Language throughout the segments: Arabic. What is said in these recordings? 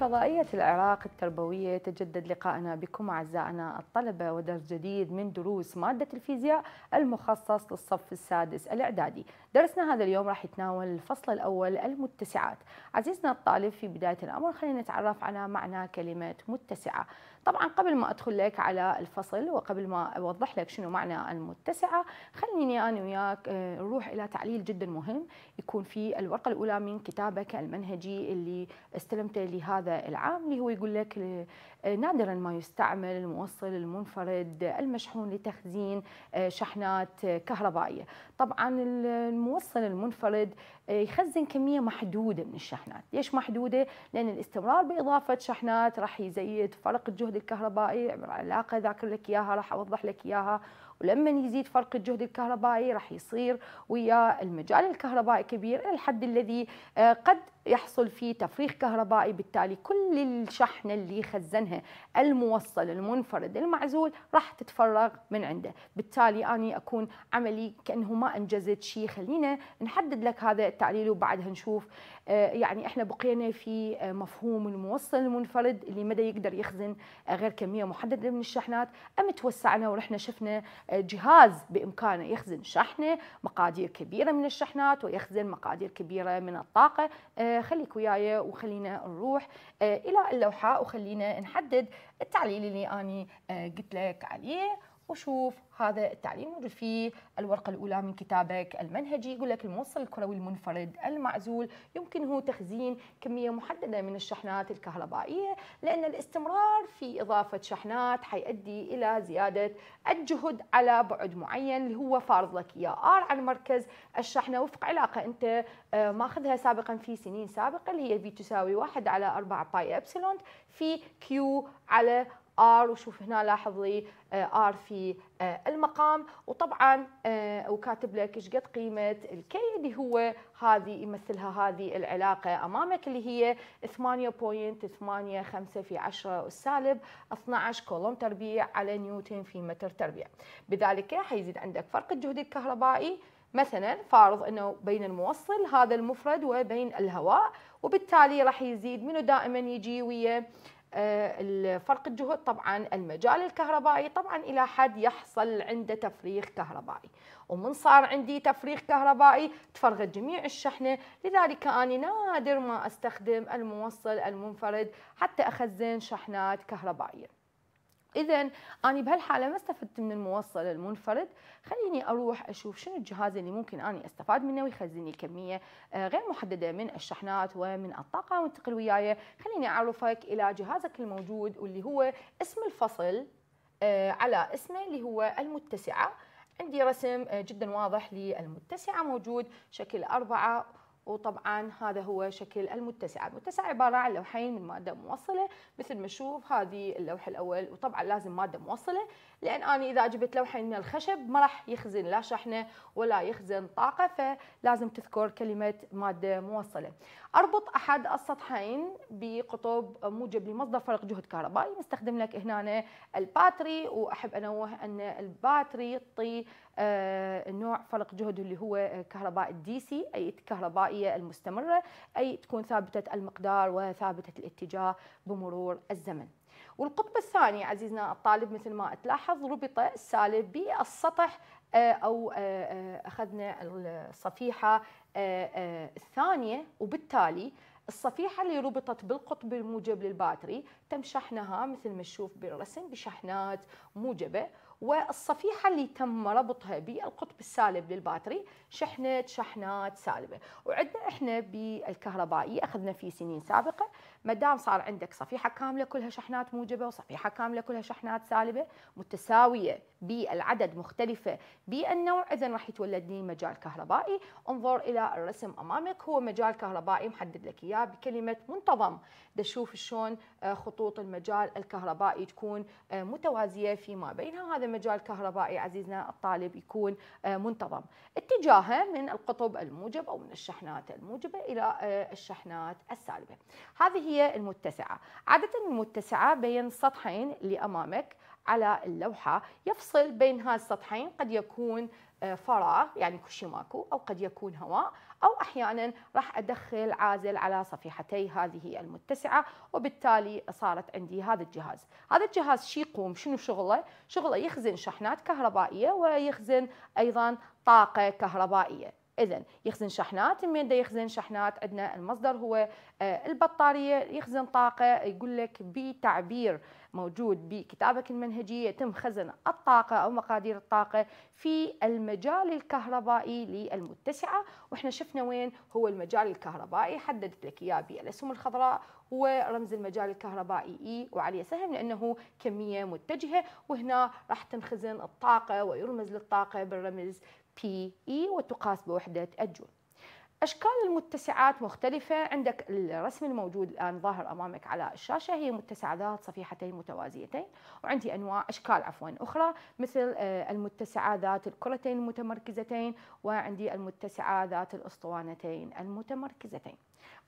فضائية العراق التربوية يتجدد لقائنا بكم أعزائنا الطلبة ودرس جديد من دروس مادة الفيزياء المخصص للصف السادس الإعدادي درسنا هذا اليوم راح يتناول الفصل الأول المتسعات عزيزنا الطالب في بداية الأمر خلينا نتعرف على معنى كلمة متسعة طبعا قبل ما أدخل لك على الفصل وقبل ما أوضح لك شنو معنى المتسعة خليني أنا وياك آه، نروح إلى تعليل جدا مهم يكون في الورقة الأولى من كتابك المنهجي اللي استلمته لهذا العام اللي هو يقول لك آه، آه، نادرا ما يستعمل الموصل المنفرد المشحون لتخزين آه، شحنات آه، كهربائية طبعا الموصل المنفرد يخزن كمية محدودة من الشحنات ليش محدودة؟ لأن الاستمرار بإضافة شحنات راح يزيد فرق الجهد الكهربائي عبر علاقة ذاكر لك إياها راح أوضح لك إياها ولما يزيد فرق الجهد الكهربائي راح يصير ويا المجال الكهربائي كبير الى الحد الذي قد يحصل في تفريغ كهربائي بالتالي كل الشحنه اللي خزنها الموصل المنفرد المعزول راح تتفرغ من عنده بالتالي أنا أكون عملي كأنه ما أنجزت شيء خلينا نحدد لك هذا التعليل وبعدها نشوف آه، يعني إحنا بقينا في آه، مفهوم الموصل المنفرد اللي مدى يقدر يخزن آه، غير كمية محددة من الشحنات أم توسعنا ورحنا شفنا جهاز بإمكانه يخزن شحنة مقادير كبيرة من الشحنات ويخزن مقادير كبيرة من الطاقة خليك وياي وخلينا نروح آه، الى اللوحه وخلينا نحدد التعليل اللي اني آه، قلت لك عليه وشوف هذا التعليم موجود في الورقة الأولى من كتابك المنهجي يقول لك الموصل الكروي المنفرد المعزول يمكنه تخزين كمية محددة من الشحنات الكهربائية لأن الاستمرار في إضافة شحنات حيؤدي إلى زيادة الجهد على بعد معين اللي هو فارض لك إياه آر عن مركز الشحنة وفق علاقة أنت آه، ماخذها سابقا في سنين سابقة اللي هي في تساوي 1 على 4 باي أبسلون في كيو على ار وشوف هنا لاحظ لي آه، ار في آه، المقام وطبعا آه، وكاتب لك ايش قد قيمه الكي اللي هو هذه يمثلها هذه العلاقه امامك اللي هي 8.85 في 10 سالب 12 كولوم تربيع على نيوتن في متر تربيع بذلك حيزيد عندك فرق الجهد الكهربائي مثلا فارض انه بين الموصل هذا المفرد وبين الهواء وبالتالي راح يزيد منه دائما يجي ويا آه، فرق الجهد طبعا المجال الكهربائي طبعا إلى حد يحصل عنده تفريغ كهربائي ومن صار عندي تفريغ كهربائي تفرغت جميع الشحنة لذلك أنا نادر ما أستخدم الموصل المنفرد حتى أخزن شحنات كهربائية اذا انا بهالحاله ما استفدت من الموصل المنفرد خليني اروح اشوف شنو الجهاز اللي ممكن اني استفاد منه ويخزن لي كميه آه، غير محدده من الشحنات ومن الطاقه وانتقل وياي خليني اعرفك الى جهازك الموجود واللي هو اسم الفصل آه، على اسمه اللي هو المتسعه عندي رسم آه، جدا واضح للمتسعة موجود شكل أربعة وطبعا هذا هو شكل المتسع المتسع عبارة عن لوحين من مادة موصلة مثل ما نشوف هذه اللوح الأول وطبعا لازم مادة موصلة لان انا اذا جبت لوحه من الخشب ما راح يخزن لا شحنه ولا يخزن طاقه فلازم تذكر كلمه ماده موصله اربط احد السطحين بقطب موجب لمصدر فرق جهد كهربائي نستخدم لك هنا الباتري واحب انوه ان الباتري يعطي آه، نوع فرق جهد اللي هو كهرباء الدي سي اي الكهربائيه المستمره اي تكون ثابته المقدار وثابته الاتجاه بمرور الزمن والقطب الثاني عزيزنا الطالب مثل ما تلاحظ ربط السالب بالسطح آه، او آه، آه، اخذنا الصفيحه الثانيه وبالتالي الصفيحة اللي ربطت بالقطب الموجب للباتري تم شحنها مثل ما نشوف بالرسم بشحنات موجبة والصفيحة اللي تم ربطها بالقطب السالب للباتري شحنة شحنات سالبة وعندنا احنا بالكهربائية اخذنا في سنين سابقة ما دام صار عندك صفيحة كاملة كلها شحنات موجبة وصفيحة كاملة كلها شحنات سالبة متساوية بالعدد مختلفة بالنوع اذا راح يتولد لي مجال كهربائي انظر الى الرسم امامك هو مجال كهربائي محدد لك اياه بكلمة منتظم دشوف شلون آه، خطوط المجال الكهربائي تكون آه، متوازية فيما بينها هذا مجال كهربائي عزيزنا الطالب يكون آه، منتظم اتجاهه من القطب الموجب أو من الشحنات الموجبة إلى آه، الشحنات السالبة هذه هي المتسعة عادة المتسعة بين سطحين اللي أمامك على اللوحة يفصل بين هالسطحين قد يكون آه، فراغ يعني كل شيء ماكو أو قد يكون هواء أو أحيانا راح أدخل عازل على صفيحتي هذه المتسعة وبالتالي صارت عندي هذا الجهاز هذا الجهاز شي يقوم شنو شغله؟ شغله يخزن شحنات كهربائية ويخزن أيضا طاقة كهربائية اذا يخزن شحنات من بده يخزن شحنات عندنا المصدر هو آه، البطاريه يخزن طاقه يقول لك بتعبير موجود بكتابك المنهجيه يتم خزن الطاقه او مقادير الطاقه في المجال الكهربائي للمتسعه واحنا شفنا وين هو المجال الكهربائي حددت لك اياه بالاسهم الخضراء هو رمز المجال الكهربائي اي وعليه سهم لانه كميه متجهه وهنا راح تنخزن الطاقه ويرمز للطاقه بالرمز بي اي e وتقاس بوحدة الجول أشكال المتسعات مختلفة عندك الرسم الموجود الآن ظاهر أمامك على الشاشة هي متسعة ذات صفيحتين متوازيتين وعندي أنواع أشكال عفوا أخرى مثل آه، المتسعة ذات الكرتين المتمركزتين وعندي المتسعة ذات الأسطوانتين المتمركزتين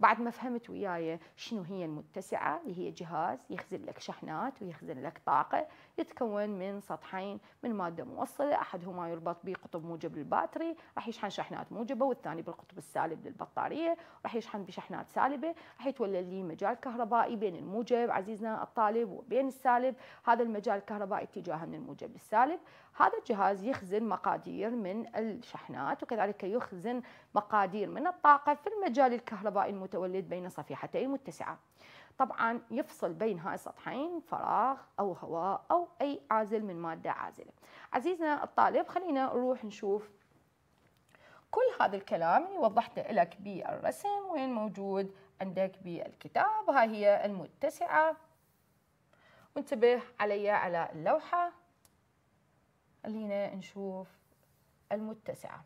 بعد ما فهمت وياي شنو هي المتسعة اللي هي جهاز يخزن لك شحنات ويخزن لك طاقة يتكون من سطحين من مادة موصلة أحدهما يربط بقطب موجب للباتري راح يشحن شحنات موجبة والثاني بالقطب السالب للبطارية راح يشحن بشحنات سالبة راح يتولد لي مجال كهربائي بين الموجب عزيزنا الطالب وبين السالب هذا المجال الكهربائي اتجاهه من الموجب للسالب هذا الجهاز يخزن مقادير من الشحنات وكذلك يخزن مقادير من الطاقة في المجال الكهربائي المتولد بين صفيحتي متسعة طبعا يفصل بين هاي السطحين فراغ أو هواء أو أي عازل من مادة عازلة عزيزنا الطالب خلينا نروح نشوف كل هذا الكلام اللي وضحته لك بالرسم وين موجود عندك بالكتاب هاي هي المتسعة وانتبه علي على اللوحة خلينا نشوف المتسعة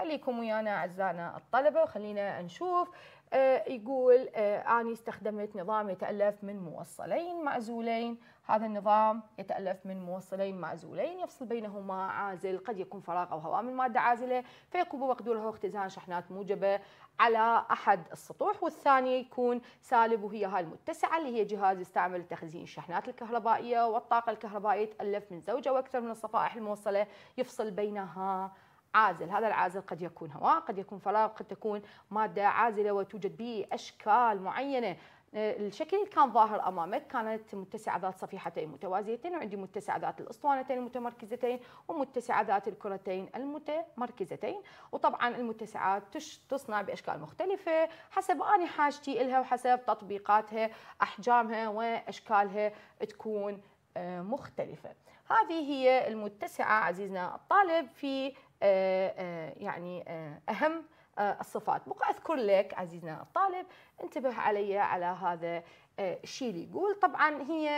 خليكم ويانا أعزائنا الطلبة وخلينا نشوف آه، يقول آه، اني استخدمت نظام يتألف من موصلين معزولين هذا النظام يتألف من موصلين معزولين يفصل بينهما عازل قد يكون فراغ أو هواء من مادة عازلة فيقوم مقدوره اختزان شحنات موجبة على أحد السطوح والثاني يكون سالب وهي هاي المتسعة اللي هي جهاز يستعمل لتخزين الشحنات الكهربائية والطاقة الكهربائية يتألف من زوجة وأكثر من الصفائح الموصلة يفصل بينها عازل هذا العازل قد يكون هواء قد يكون فراغ قد تكون مادة عازلة وتوجد به أشكال معينة آه، الشكل اللي كان ظاهر امامك كانت متسعه ذات صفيحتين متوازيتين وعندي متسعه ذات الاسطوانتين المتمركزتين ومتسعه ذات الكرتين المتمركزتين وطبعا المتسعات تصنع باشكال مختلفه حسب اني حاجتي لها وحسب تطبيقاتها احجامها واشكالها تكون آه، مختلفه هذه هي المتسعه عزيزنا الطالب في آه، آه، يعني آه، أهم الصفات بقى أذكر لك عزيزنا الطالب انتبه علي على هذا الشيء اللي يقول طبعا هي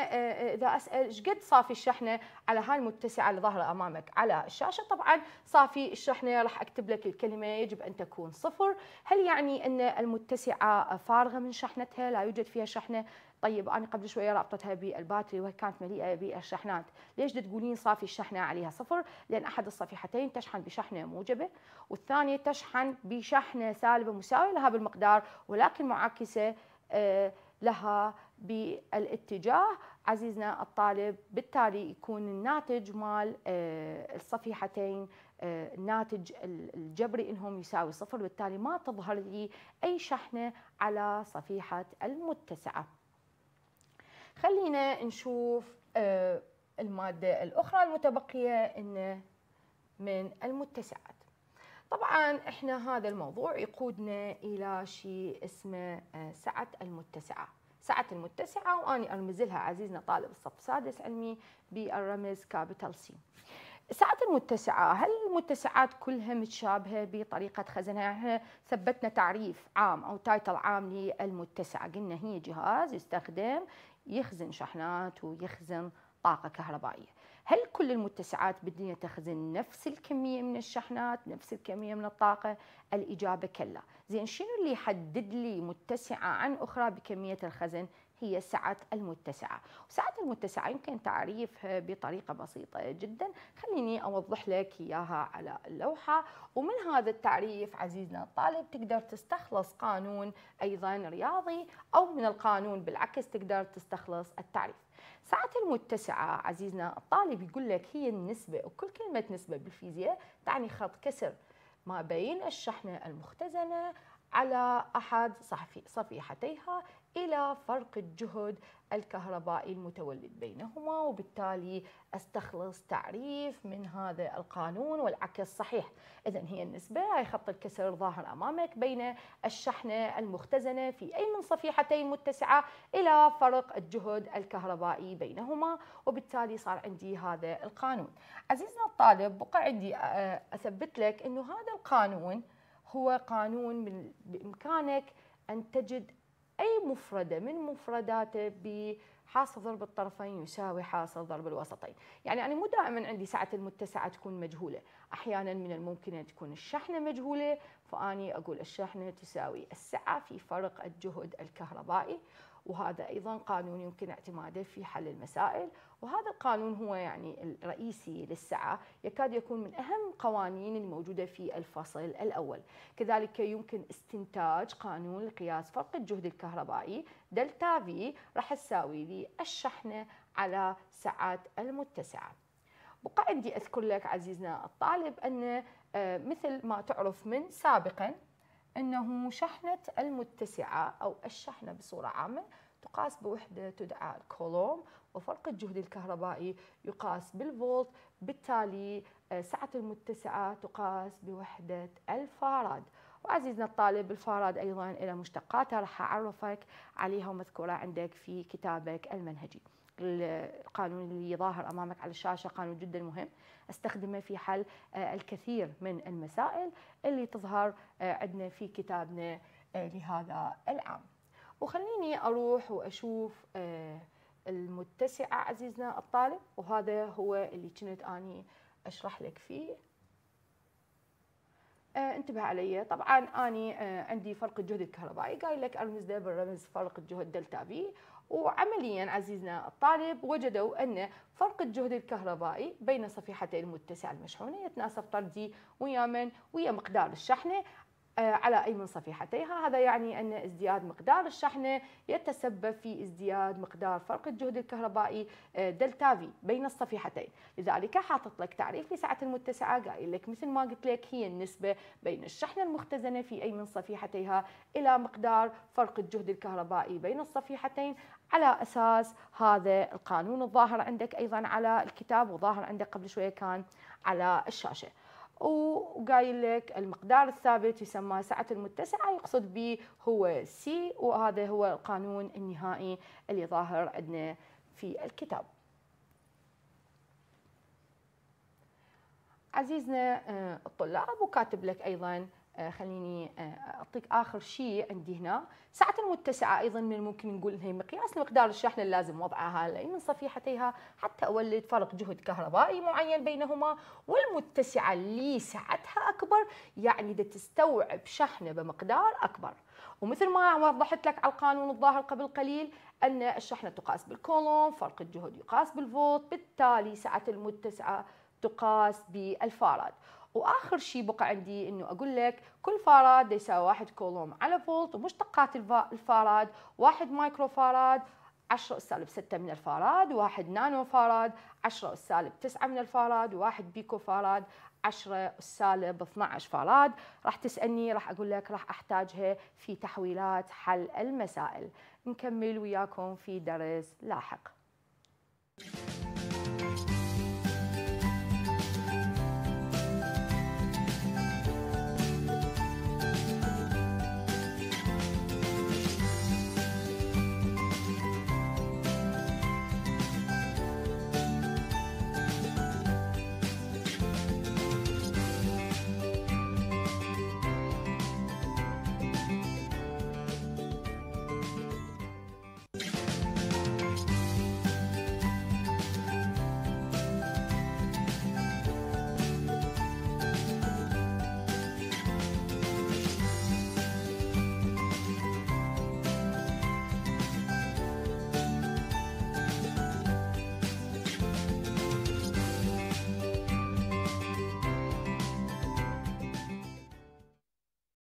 اذا اسال ايش قد صافي الشحنه على هاي المتسعه اللي ظاهره امامك على الشاشه طبعا صافي الشحنه راح اكتب لك الكلمه يجب ان تكون صفر هل يعني ان المتسعه فارغه من شحنتها لا يوجد فيها شحنه طيب انا قبل شويه رابطتها بالباتري وهي كانت مليئه بالشحنات، ليش تقولين صافي الشحنه عليها صفر؟ لان احد الصفيحتين تشحن بشحنه موجبه والثانيه تشحن بشحنه سالبه مساويه لها بالمقدار ولكن معاكسه آه، لها بالاتجاه عزيزنا الطالب بالتالي يكون الناتج مال آه، الصفيحتين الناتج آه، الجبري انهم يساوي صفر بالتالي ما تظهر لي اي شحنه على صفيحه المتسعه خلينا نشوف آه، المادة الأخرى المتبقية إن من المتسعات طبعا احنا هذا الموضوع يقودنا إلى شيء اسمه آه، سعة المتسعة سعة المتسعة وأني أرمز لها عزيزنا طالب الصف السادس علمي بالرمز كابيتال سي سعة المتسعة هل المتسعات كلها متشابهة بطريقة خزنها احنا ثبتنا تعريف عام أو تايتل عام للمتسعة قلنا هي جهاز يستخدم يخزن شحنات ويخزن طاقة كهربائية هل كل المتسعات بالدنيا تخزن نفس الكميه من الشحنات نفس الكميه من الطاقه الاجابه كلا زين شنو اللي يحدد لي متسعه عن اخرى بكميه الخزن هي سعة المتسعة سعة المتسعة يمكن تعريفها بطريقة بسيطة جدا خليني أوضح لك إياها على اللوحة ومن هذا التعريف عزيزنا الطالب تقدر تستخلص قانون أيضا رياضي أو من القانون بالعكس تقدر تستخلص التعريف ساعات المتسعة عزيزنا الطالب يقول لك هي النسبة وكل كلمة نسبة بالفيزياء تعني خط كسر ما بين الشحنة المختزنة على أحد صفيحتيها إلى فرق الجهد الكهربائي المتولد بينهما وبالتالي استخلص تعريف من هذا القانون والعكس صحيح إذا هي النسبة هي خط الكسر ظاهر أمامك بين الشحنة المختزنة في أي من صفيحتين متسعة إلى فرق الجهد الكهربائي بينهما وبالتالي صار عندي هذا القانون عزيزنا الطالب بقى عندي آه، أثبت لك أنه هذا القانون هو قانون بإمكانك أن تجد أي مفردة من مفرداته بحاصل ضرب الطرفين يساوي حاصل ضرب الوسطين يعني أنا مو دائما عندي سعة المتسعة تكون مجهولة أحيانا من الممكن أن تكون الشحنة مجهولة فأني أقول الشحنة تساوي السعة في فرق الجهد الكهربائي وهذا أيضا قانون يمكن اعتماده في حل المسائل وهذا القانون هو يعني الرئيسي للسعة يكاد يكون من أهم القوانين الموجودة في الفصل الأول كذلك يمكن استنتاج قانون لقياس فرق الجهد الكهربائي دلتا في راح تساوي لي الشحنة على ساعات المتسعة بقى عندي أذكر لك عزيزنا الطالب أن آه، مثل ما تعرف من سابقا أنه شحنة المتسعة أو الشحنة بصورة عامة تقاس بوحدة تدعى كولوم وفرق الجهد الكهربائي يقاس بالفولت بالتالي آه، سعة المتسعة تقاس بوحدة الفاراد وعزيزنا الطالب الفاراد أيضا إلى مشتقاتها راح أعرفك عليها ومذكورة عندك في كتابك المنهجي القانون اللي ظاهر امامك على الشاشه قانون جدا مهم استخدمه في حل آه، الكثير من المسائل اللي تظهر آه، عندنا في كتابنا آه، لهذا العام وخليني اروح واشوف المتسعه عزيزنا الطالب وهذا هو اللي كنت اني اشرح لك فيه آه انتبه علي طبعا اني آه عندي فرق الجهد الكهربائي قايل لك ارمز ده بالرمز فرق الجهد دلتا بي وعمليا عزيزنا الطالب وجدوا أن فرق الجهد الكهربائي بين صفيحتي المتسعه المشحونة يتناسب طردي ويا من ويا مقدار الشحنة آه، على أي من صفيحتيها هذا يعني أن ازدياد مقدار الشحنة يتسبب في ازدياد مقدار فرق الجهد الكهربائي آه، دلتا في بين الصفيحتين لذلك حاطط لك تعريف لسعة المتسعة قايل لك مثل ما قلت لك هي النسبة بين الشحنة المختزنة في أي من صفيحتيها إلى مقدار فرق الجهد الكهربائي بين الصفيحتين على أساس هذا القانون الظاهر عندك أيضا على الكتاب وظاهر عندك قبل شوية كان على الشاشة وقايل لك المقدار الثابت يسمى سعة المتسعة يقصد به هو سي وهذا هو القانون النهائي اللي ظاهر عندنا في الكتاب عزيزنا آه، الطلاب وكاتب لك أيضا آه، خليني آه، اعطيك اخر شيء عندي هنا ساعه متسعه ايضا من الممكن نقول انها مقياس لمقدار الشحن اللازم وضعها من صفيحتيها حتى اولد فرق جهد كهربائي معين بينهما والمتسعه اللي سعتها اكبر يعني ده تستوعب شحنه بمقدار اكبر ومثل ما وضحت لك على القانون الظاهر قبل قليل ان الشحنه تقاس بالكولوم فرق الجهد يقاس بالفولت بالتالي سعه المتسعه تقاس بالفاراد واخر شيء بقى عندي انه اقول لك كل فاراد يساوي واحد كولوم على فولت ومشتقات الفاراد واحد مايكرو فاراد 10 اس سالب 6 من الفاراد 1 نانو فاراد 10 اس سالب 9 من الفاراد 1 بيكو فاراد 10 اس سالب 12 فاراد راح تسالني راح اقول لك راح احتاجها في تحويلات حل المسائل نكمل وياكم في درس لاحق